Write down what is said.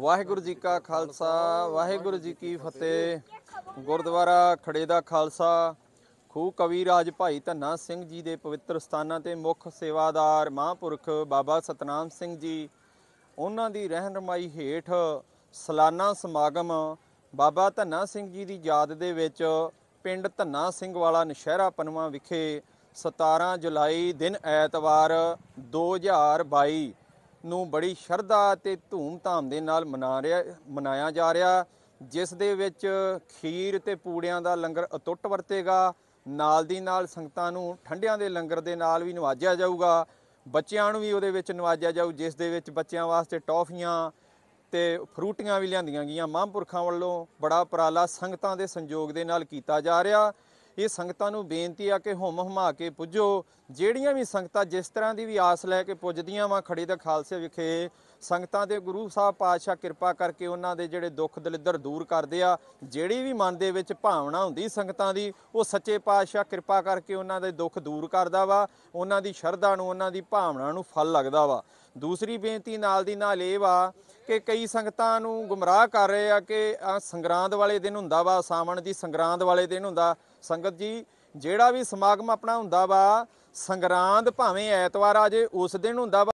ਵਾਹਿਗੁਰੂ ਜੀ ਕਾ ਖਾਲਸਾ ਵਾਹਿਗੁਰੂ ਜੀ ਕੀ ਫਤਿਹ ਗੁਰਦੁਆਰਾ ਖੜੇ ਦਾ ਖਾਲਸਾ ਖੂ ਕਵੀ ਰਾਜ ਭਾਈ ਧੰਨਾ ਸਿੰਘ ਜੀ ਦੇ ਪਵਿੱਤਰ ਸਥਾਨਾਂ ਤੇ ਮੁੱਖ ਸੇਵਾਦਾਰ ਮਹਾਂਪੁਰਖ ਬਾਬਾ ਸਤਨਾਮ ਸਿੰਘ ਜੀ ਉਹਨਾਂ ਦੀ ਰਹਿਨਮਾਈ ਹੇਠ ਸਾਲਾਨਾ ਸਮਾਗਮ ਬਾਬਾ ਧੰਨਾ ਸਿੰਘ ਜੀ ਦੀ ਯਾਦ ਦੇ ਵਿੱਚ ਪਿੰਡ ਧੰਨਾ ਸਿੰਘ ਵਾਲਾ ਨਸ਼ਹਿਰਾ ਪਨਵਾ ਵਿਖੇ 17 ਜੁਲਾਈ ਦਿਨ ਐਤਵਾਰ 2022 ਨੂੰ ਬੜੀ ਸ਼ਰਧਾ ਤੇ ਧੂਮ-ਧਾਮ ਦੇ ਨਾਲ ਮਨਾ ਰਿਹਾ ਮਨਾਇਆ ਜਾ ਰਿਹਾ ਜਿਸ ਦੇ ਵਿੱਚ ਖੀਰ ਤੇ ਪੂੜਿਆਂ ਦਾ ਲੰਗਰ ਅਟੁੱਟ ਵਰਤੇਗਾ ਨਾਲ ਦੀ ਨਾਲ ਸੰਗਤਾਂ ਨੂੰ ਠੰਡਿਆਂ ਦੇ ਲੰਗਰ ਦੇ ਨਾਲ ਵੀ ਨਵਾਜਿਆ ਜਾਊਗਾ ਬੱਚਿਆਂ ਨੂੰ ਵੀ ਉਹਦੇ ਵਿੱਚ ਨਵਾਜਿਆ ਜਾਊ ਜਿਸ ਦੇ ਵਿੱਚ ਬੱਚਿਆਂ ਵਾਸਤੇ ਟੌਫੀਆਂ ਤੇ ਫਰੂਟੀਆਂ ਵੀ ਲਿਆਂਦੀਆਂ ਗਈਆਂ ਮਹਾਂਪੁਰਖਾਂ ਵੱਲੋਂ ਬੜਾ ਪਰਾਲਾ ਸੰਗਤਾਂ ਦੇ ਸੰਯੋਗ ਦੇ ਨਾਲ ਕੀਤਾ ਜਾ ਰਿਹਾ ਇਹ ਸੰਗਤਾਂ ਨੂੰ ਬੇਨਤੀ ਆ ਕਿ ਹੁਮ ਹਮਾ ਕੇ ਪੁੱਜੋ ਜਿਹੜੀਆਂ ਵੀ ਸੰਗਤਾਂ ਜਿਸ ਤਰ੍ਹਾਂ ਦੀ ਵੀ ਆਸ ਲੈ ਕੇ ਪੁੱਜਦੀਆਂ ਵਾਂ ਖੜੀ ਦਾ ਖਾਲਸਾ ਵਿਖੇ ਸੰਗਤਾਂ ਦੇ ਗੁਰੂ ਸਾਹਿਬ ਪਾਤਸ਼ਾਹ ਕਿਰਪਾ ਕਰਕੇ ਉਹਨਾਂ ਦੇ ਜਿਹੜੇ ਦੁੱਖ ਦਲਿੱਦਰ ਦੂਰ ਕਰਦੇ ਆ ਜਿਹੜੀ ਵੀ ਮਨ ਦੇ ਵਿੱਚ ਭਾਵਨਾ ਹੁੰਦੀ ਸੰਗਤਾਂ ਦੀ ਉਹ ਸੱਚੇ ਪਾਤਸ਼ਾਹ ਕਿਰਪਾ ਕਰਕੇ ਉਹਨਾਂ ਦੇ ਦੁੱਖ ਦੂਰ ਕਰਦਾ ਵਾ ਉਹਨਾਂ ਦੀ ਸ਼ਰਧਾ ਨੂੰ ਉਹਨਾਂ ਦੀ ਭਾਵਨਾ ਨੂੰ ਫਲ ਲੱਗਦਾ ਵਾ ਦੂਸਰੀ ਬੇਨਤੀ ਨਾਲ ਦੀ ਨਾਲ ਇਹ ਵਾ ਕਿ ਕਈ ਸੰਗਤਾਂ ਨੂੰ ਗੁੰਮਰਾਹ ਕਰ ਰਹੇ ਆ ਕਿ ਸੰਗਰਾਂਦ ਵਾਲੇ ਦਿਨ ਹੁੰਦਾ ਵਾ ਸਾਵਣ ਦੀ ਸੰਗਰਾਂਦ ਵਾਲੇ ਦਿਨ ਹੁੰਦਾ ਸੰਗਤ ਜੀ ਜਿਹੜਾ ਵੀ ਸਮਾਗਮ ਆਪਣਾ ਹੁੰਦਾ ਵਾ ਸੰਗਰਾਂਦ ਭਾਵੇਂ ਐਤਵਾਰ ਆ ਜੇ ਉਸ ਦਿਨ ਹੁੰਦਾ